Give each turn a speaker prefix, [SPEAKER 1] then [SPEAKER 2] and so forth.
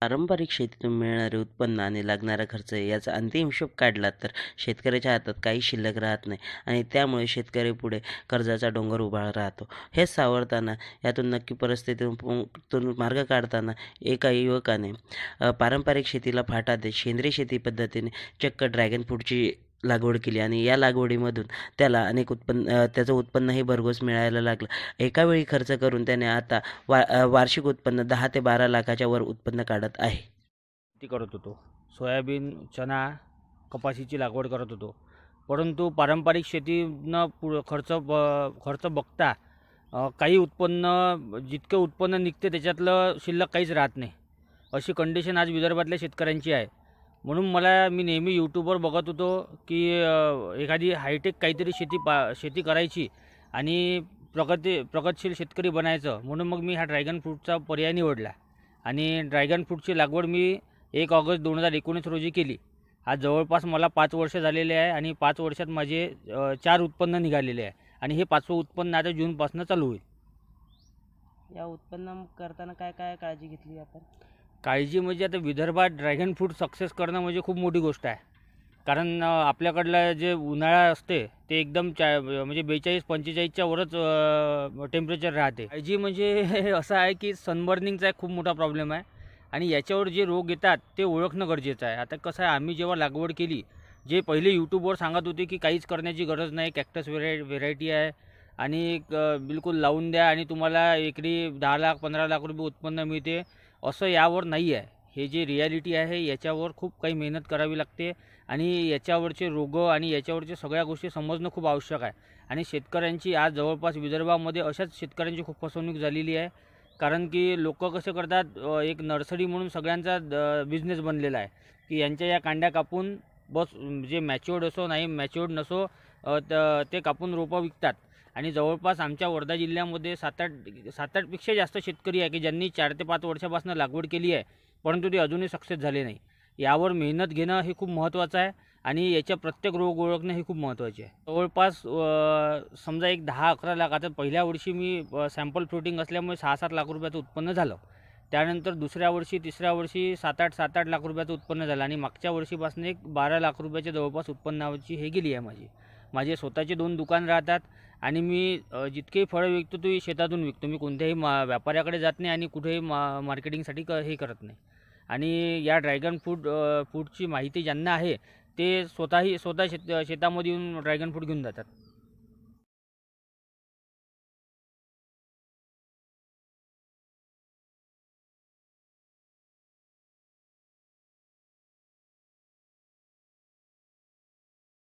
[SPEAKER 1] पारंपरिक शेतीतून मिळणारे उत्पन्न आणि लागणारा खर्च याचा अंतिम हिशोब काढला तर शेतकऱ्याच्या हातात काही शिल्लक राहत नाही आणि त्यामुळे शेतकरी पुढे कर्जाचा डोंगर उभा राहतो हे सावरताना यातून नक्की परिस्थितीतून मार्ग काढताना एका युवकाने पारंपरिक शेतीला फाटा देत सेंद्रिय शेती पद्धतीने चक्क ड्रॅगन फ्रूटची लागवड केली आणि या लागवडीमधून त्याला अनेक उत्पन्न त्याचं उत्पन्नही भरघोस मिळायला लागलं एकावेळी खर्च करून त्याने आता वा वार्षिक उत्पन्न दहा ते बारा लाखाच्या वर उत्पन्न काढत आहे
[SPEAKER 2] ती करत होतो सोयाबीन चना कपाशीची लागवड करत होतो परंतु पारंपरिक शेतीनं पु खर्च ब खर्च बघता काही उत्पन्न जितकं उत्पन्न निघते त्याच्यातलं शिल्लक काहीच राहत नाही अशी कंडिशन आज विदर्भातल्या शेतकऱ्यांची आहे म्हणून मला मी नेहमी यूट्यूबवर बघत होतो की एखादी हायटेक काहीतरी शेती पा शेती करायची आणि प्रगती प्रगतशील शेतकरी बनायचं म्हणून मग मी हा ड्रॅगन फ्रूटचा पर्याय निवडला आणि ड्रॅगन फ्रूटची लागवड मी एक ऑगस्ट दोन हजार एकोणीस रोजी केली आज जवळपास मला पाच वर्ष झालेले आहे आणि पाच वर्षात माझे चार उत्पन्न निघालेले आहे आणि हे पाचवं उत्पन्न आता जूनपासून चालू होईल
[SPEAKER 1] या उत्पन्न करताना काय काय काळजी घेतली आपण
[SPEAKER 2] काळजी म्हणजे आता विदर्भात ड्रॅगन फ्रूट सक्सेस करणं म्हणजे खूप मोठी गोष्ट आहे कारण आपल्याकडलं जे उन्हाळा असते ते एकदम चा म्हणजे बेचाळीस पंचेचाळीसच्या वरच टेम्परेचर राहते जी म्हणजे असं आहे की सनबर्निंगचा एक खूप मोठा प्रॉब्लेम आहे आणि याच्यावर जे रोग येतात ते ओळखणं गरजेचं आहे आता कसं आहे आम्ही जेव्हा लागवड केली जे पहिले यूट्यूबवर सांगत होते की काहीच करण्याची गरज नाही कॅक्टस व्हेराय व्हेरायटी आहे आणि बिलकुल लावून द्या आणि तुम्हाला एकरी दहा लाख पंधरा लाख रुपये उत्पन्न मिळते असं यावर नाही आहे हे जे रियालिटी आहे याच्यावर खूप काही मेहनत करावी लागते आणि याच्यावरचे रोग आणि याच्यावरचे सगळ्या गोष्टी समजणं खूप आवश्यक आहे आणि शेतकऱ्यांची आज जवळपास विदर्भामध्ये अशाच शेतकऱ्यांची खूप फसवणूक झालेली आहे कारण की लोक कसे करतात एक नर्सरी म्हणून सगळ्यांचा बिझनेस बनलेला आहे की यांच्या या कांड्या कापून बस जे मॅच्युअर्ड असो नाही मॅच्युअर्ड नसो ते कापून रोपं विकतात आणि जवळपास आमच्या वर्धा जिल्ह्यामध्ये सात आठ सात आठपेक्षा जास्त शेतकरी आहे की ज्यांनी चार ते पाच वर्षापासून लागवड केली आहे परंतु ते अजूनही सक्सेस झाले नाही यावर मेहनत घेणं हे खूप महत्त्वाचं आहे आणि याच्या प्रत्येक रोग ओळखणं हे खूप महत्त्वाचे आहे जवळपास समजा एक दहा अकरा लाख आता पहिल्या वर्षी मी सॅम्पल फ्लोटिंग असल्यामुळे सहा सात लाख रुपयाचं उत्पन्न झालं त्यानंतर दुसऱ्या वर्षी तिसऱ्या वर्षी सात आठ सात आठ लाख रुपयाचं उत्पन्न झालं आणि मागच्या वर्षीपासून एक बारा लाख रुपयाच्या जवळपास उत्पन्नाची हे गेली आहे माझी माझे स्वतःचे दोन दुकान राहतात आणि मी जितकेही फळं विकतो तो शेतातून विकतो मी कोणत्याही मा व्यापाऱ्याकडे जात नाही आणि कुठेही मा मार्केटिंगसाठी क हे करत नाही आणि या ड्रॅगन फ्रूट फ्रूटची माहिती ज्यांना आहे ते स्वतःही स्वतः शेत शेतामध्ये येऊन ड्रॅगन फ्रूट घेऊन जातात